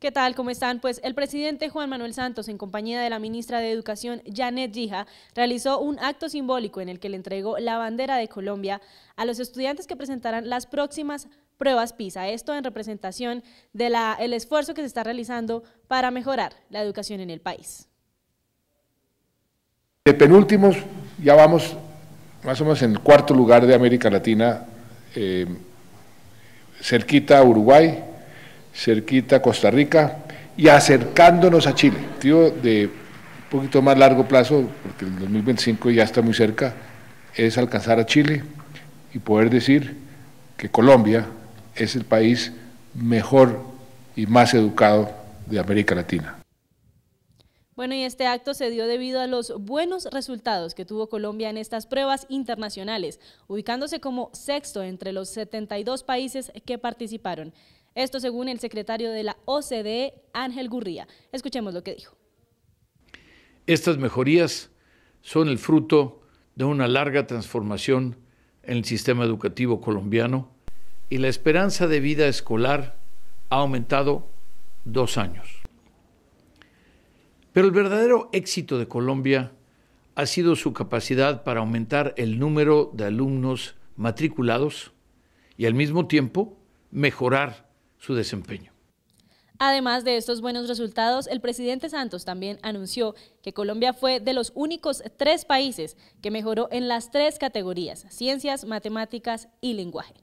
¿Qué tal? ¿Cómo están? Pues el presidente Juan Manuel Santos, en compañía de la ministra de Educación, Janet Gija, realizó un acto simbólico en el que le entregó la bandera de Colombia a los estudiantes que presentarán las próximas pruebas PISA. Esto en representación del esfuerzo que se está realizando para mejorar la educación en el país. De penúltimos, ya vamos más o menos en el cuarto lugar de América Latina, eh, cerquita a Uruguay, cerquita a Costa Rica y acercándonos a Chile. Tío, de un poquito más largo plazo, porque el 2025 ya está muy cerca, es alcanzar a Chile y poder decir que Colombia es el país mejor y más educado de América Latina. Bueno, y este acto se dio debido a los buenos resultados que tuvo Colombia en estas pruebas internacionales, ubicándose como sexto entre los 72 países que participaron. Esto según el secretario de la OCDE, Ángel Gurría. Escuchemos lo que dijo. Estas mejorías son el fruto de una larga transformación en el sistema educativo colombiano y la esperanza de vida escolar ha aumentado dos años. Pero el verdadero éxito de Colombia ha sido su capacidad para aumentar el número de alumnos matriculados y al mismo tiempo mejorar su desempeño. Además de estos buenos resultados, el presidente Santos también anunció que Colombia fue de los únicos tres países que mejoró en las tres categorías, ciencias, matemáticas y lenguaje.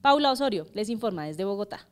Paula Osorio les informa desde Bogotá.